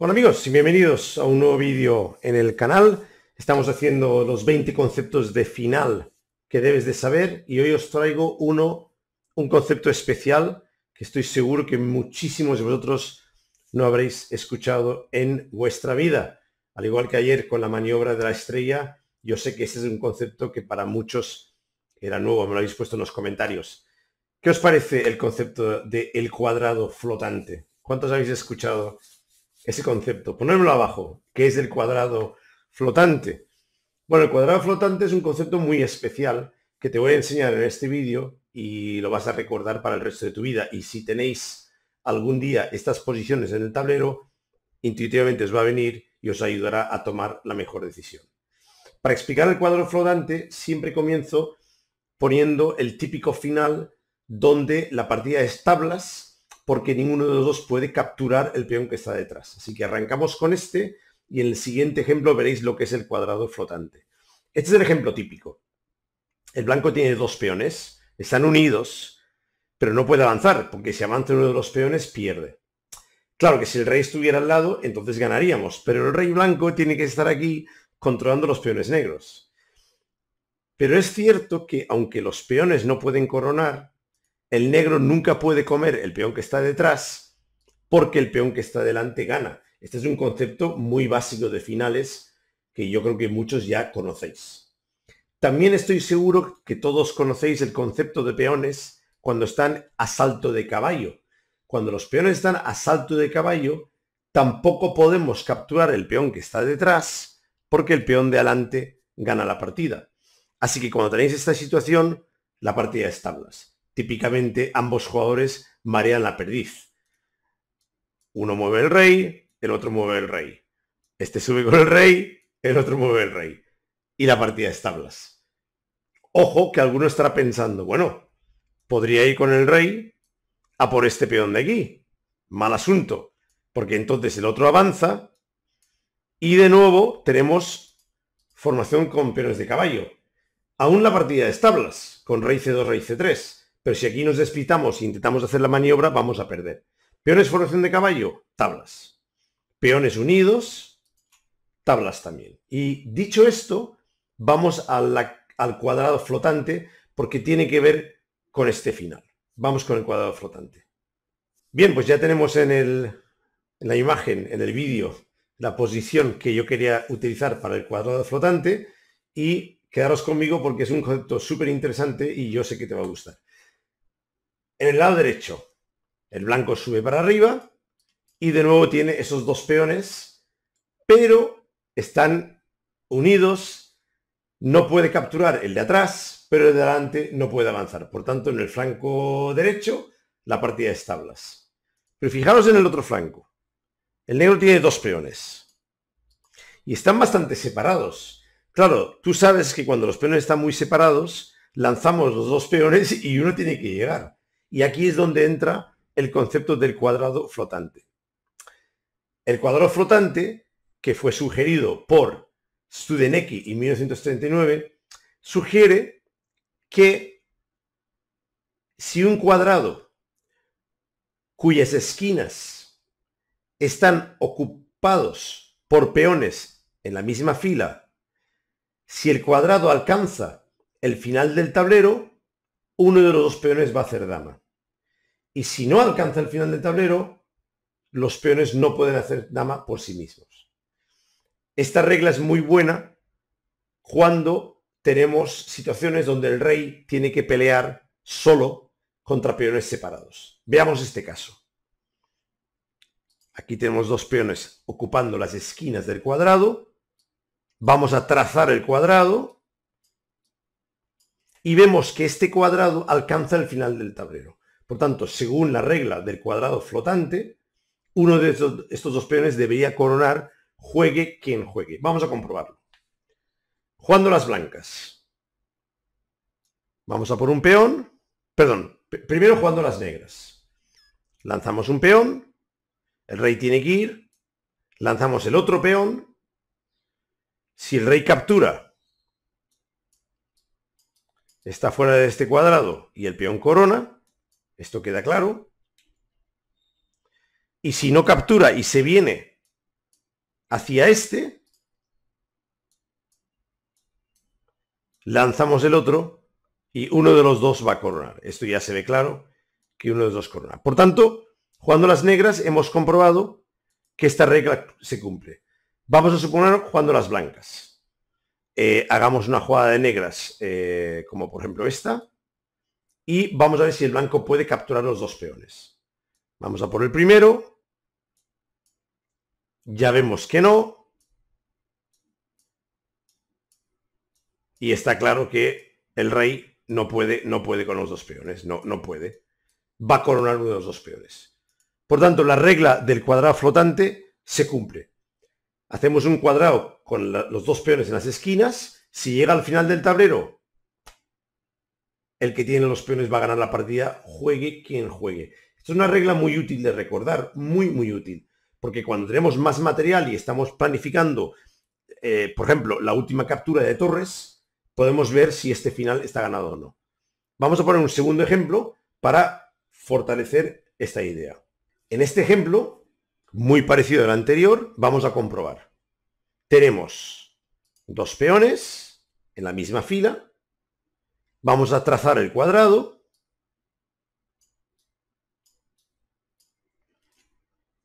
Hola amigos y bienvenidos a un nuevo vídeo en el canal. Estamos haciendo los 20 conceptos de final que debes de saber y hoy os traigo uno, un concepto especial que estoy seguro que muchísimos de vosotros no habréis escuchado en vuestra vida. Al igual que ayer con la maniobra de la estrella, yo sé que ese es un concepto que para muchos era nuevo, me lo habéis puesto en los comentarios. ¿Qué os parece el concepto de el cuadrado flotante? ¿Cuántos habéis escuchado ese concepto. Ponérmelo abajo, que es el cuadrado flotante. Bueno, el cuadrado flotante es un concepto muy especial que te voy a enseñar en este vídeo y lo vas a recordar para el resto de tu vida. Y si tenéis algún día estas posiciones en el tablero, intuitivamente os va a venir y os ayudará a tomar la mejor decisión. Para explicar el cuadro flotante, siempre comienzo poniendo el típico final donde la partida es tablas porque ninguno de los dos puede capturar el peón que está detrás. Así que arrancamos con este y en el siguiente ejemplo veréis lo que es el cuadrado flotante. Este es el ejemplo típico. El blanco tiene dos peones, están unidos, pero no puede avanzar, porque si avanza uno de los peones pierde. Claro que si el rey estuviera al lado, entonces ganaríamos, pero el rey blanco tiene que estar aquí controlando los peones negros. Pero es cierto que aunque los peones no pueden coronar, el negro nunca puede comer el peón que está detrás porque el peón que está delante gana. Este es un concepto muy básico de finales que yo creo que muchos ya conocéis. También estoy seguro que todos conocéis el concepto de peones cuando están a salto de caballo. Cuando los peones están a salto de caballo, tampoco podemos capturar el peón que está detrás porque el peón de adelante gana la partida. Así que cuando tenéis esta situación, la partida es tablas típicamente ambos jugadores marean la perdiz. Uno mueve el rey, el otro mueve el rey. Este sube con el rey, el otro mueve el rey. Y la partida de tablas. Ojo que alguno estará pensando, bueno, podría ir con el rey a por este peón de aquí. Mal asunto, porque entonces el otro avanza y de nuevo tenemos formación con peones de caballo. Aún la partida de tablas, con rey C2, rey C3. Pero si aquí nos despitamos e intentamos hacer la maniobra, vamos a perder. Peones formación de caballo, tablas. Peones unidos, tablas también. Y dicho esto, vamos al cuadrado flotante porque tiene que ver con este final. Vamos con el cuadrado flotante. Bien, pues ya tenemos en, en la imagen, en el vídeo, la posición que yo quería utilizar para el cuadrado flotante y quedaros conmigo porque es un concepto súper interesante y yo sé que te va a gustar. En el lado derecho, el blanco sube para arriba y de nuevo tiene esos dos peones, pero están unidos. No puede capturar el de atrás, pero el de no puede avanzar. Por tanto, en el flanco derecho, la partida es tablas. Pero fijaros en el otro flanco. El negro tiene dos peones. Y están bastante separados. Claro, tú sabes que cuando los peones están muy separados, lanzamos los dos peones y uno tiene que llegar. Y aquí es donde entra el concepto del cuadrado flotante. El cuadrado flotante, que fue sugerido por Studenecki en 1939, sugiere que si un cuadrado cuyas esquinas están ocupados por peones en la misma fila, si el cuadrado alcanza el final del tablero, uno de los dos peones va a hacer dama. Y si no alcanza el final del tablero, los peones no pueden hacer dama por sí mismos. Esta regla es muy buena cuando tenemos situaciones donde el rey tiene que pelear solo contra peones separados. Veamos este caso. Aquí tenemos dos peones ocupando las esquinas del cuadrado. Vamos a trazar el cuadrado y vemos que este cuadrado alcanza el final del tablero. Por tanto, según la regla del cuadrado flotante, uno de estos, dos peones debería coronar juegue quien juegue. Vamos a comprobarlo. Jugando las blancas. Vamos a por un peón. Perdón, primero jugando las negras. Lanzamos un peón. El rey tiene que ir. Lanzamos el otro peón. Si el rey captura, está fuera de este cuadrado y el peón corona, esto queda claro, y si no captura y se viene hacia este, lanzamos el otro y uno de los dos va a coronar. Esto ya se ve claro que uno de los dos corona. Por tanto, jugando las negras hemos comprobado que esta regla se cumple. Vamos a suponer jugando las blancas. Eh, hagamos una jugada de negras, eh, como por ejemplo esta, y vamos a ver si el blanco puede capturar los dos peones. Vamos a por el primero. Ya vemos que no. Y está claro que el rey no puede, no puede con los dos peones, no, no puede. Va a coronar uno de los dos peones. Por tanto, la regla del cuadrado flotante se cumple hacemos un cuadrado con los dos peones en las esquinas. Si llega al final del tablero, el que tiene los peones va a ganar la partida, juegue quien juegue. Esto es una regla muy útil de recordar, muy, muy útil. Porque cuando tenemos más material y estamos planificando, eh, por ejemplo, la última captura de Torres, podemos ver si este final está ganado o no. Vamos a poner un segundo ejemplo para fortalecer esta idea. En este ejemplo, muy parecido al anterior, vamos a comprobar. Tenemos dos peones en la misma fila. Vamos a trazar el cuadrado.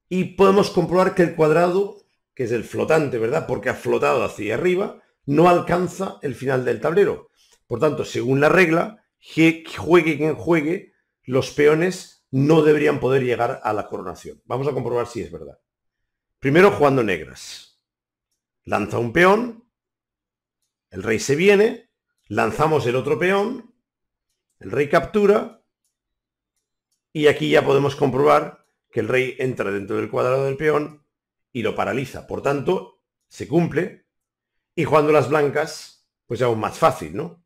Y podemos comprobar que el cuadrado, que es el flotante, ¿verdad? Porque ha flotado hacia arriba, no alcanza el final del tablero. Por tanto, según la regla, juegue quien juegue, los peones no deberían poder llegar a la coronación. Vamos a comprobar si es verdad. Primero jugando negras. Lanza un peón, el rey se viene, lanzamos el otro peón, el rey captura, y aquí ya podemos comprobar que el rey entra dentro del cuadrado del peón y lo paraliza. Por tanto, se cumple. Y jugando las blancas, pues aún más fácil, ¿no?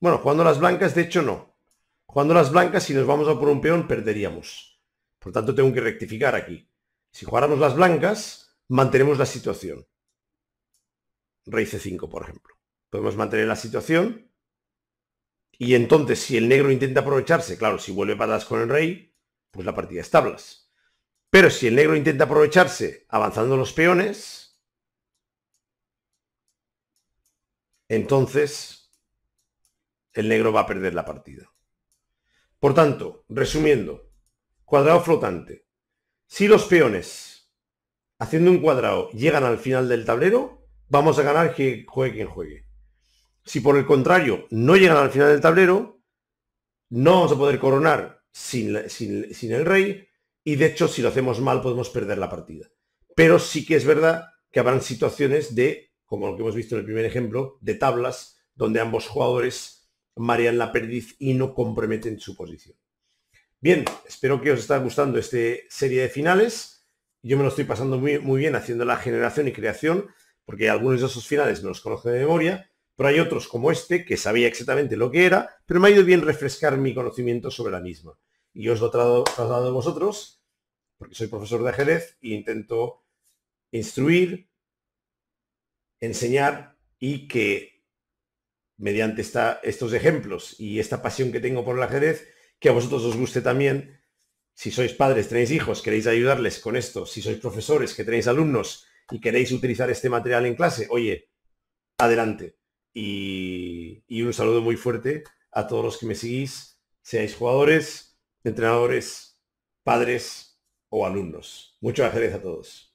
Bueno, jugando las blancas, de hecho no. Jugando las blancas, si nos vamos a por un peón, perderíamos. Por tanto, tengo que rectificar aquí. Si jugáramos las blancas, mantenemos la situación. Rey C5, por ejemplo. Podemos mantener la situación. Y entonces, si el negro intenta aprovecharse, claro, si vuelve patas con el rey, pues la partida es tablas. Pero si el negro intenta aprovecharse avanzando los peones, entonces el negro va a perder la partida. Por tanto, resumiendo, cuadrado flotante. Si los peones, haciendo un cuadrado, llegan al final del tablero, vamos a ganar que juegue quien juegue. Si por el contrario no llegan al final del tablero, no vamos a poder coronar sin, sin el rey y de hecho si lo hacemos mal podemos perder la partida. Pero sí que es verdad que habrán situaciones de, como lo que hemos visto en el primer ejemplo, de tablas donde ambos jugadores la Perdiz y no comprometen su posición. Bien, espero que os esté gustando esta serie de finales. Yo me lo estoy pasando muy, muy bien haciendo la generación y creación, porque algunos de esos finales me los conozco de memoria, pero hay otros como este que sabía exactamente lo que era, pero me ha ido bien refrescar mi conocimiento sobre la misma. Y os lo he trasladado a vosotros, porque soy profesor de ajedrez e intento instruir, enseñar y que mediante estos ejemplos y esta pasión que tengo por el ajedrez, que a vosotros os guste también. Si sois padres, tenéis hijos, queréis ayudarles con esto. Si sois profesores, que tenéis alumnos y queréis utilizar este material en clase, oye, adelante. Y, y un saludo muy fuerte a todos los que me seguís, seáis jugadores, entrenadores, padres o alumnos. Mucho ajedrez a todos.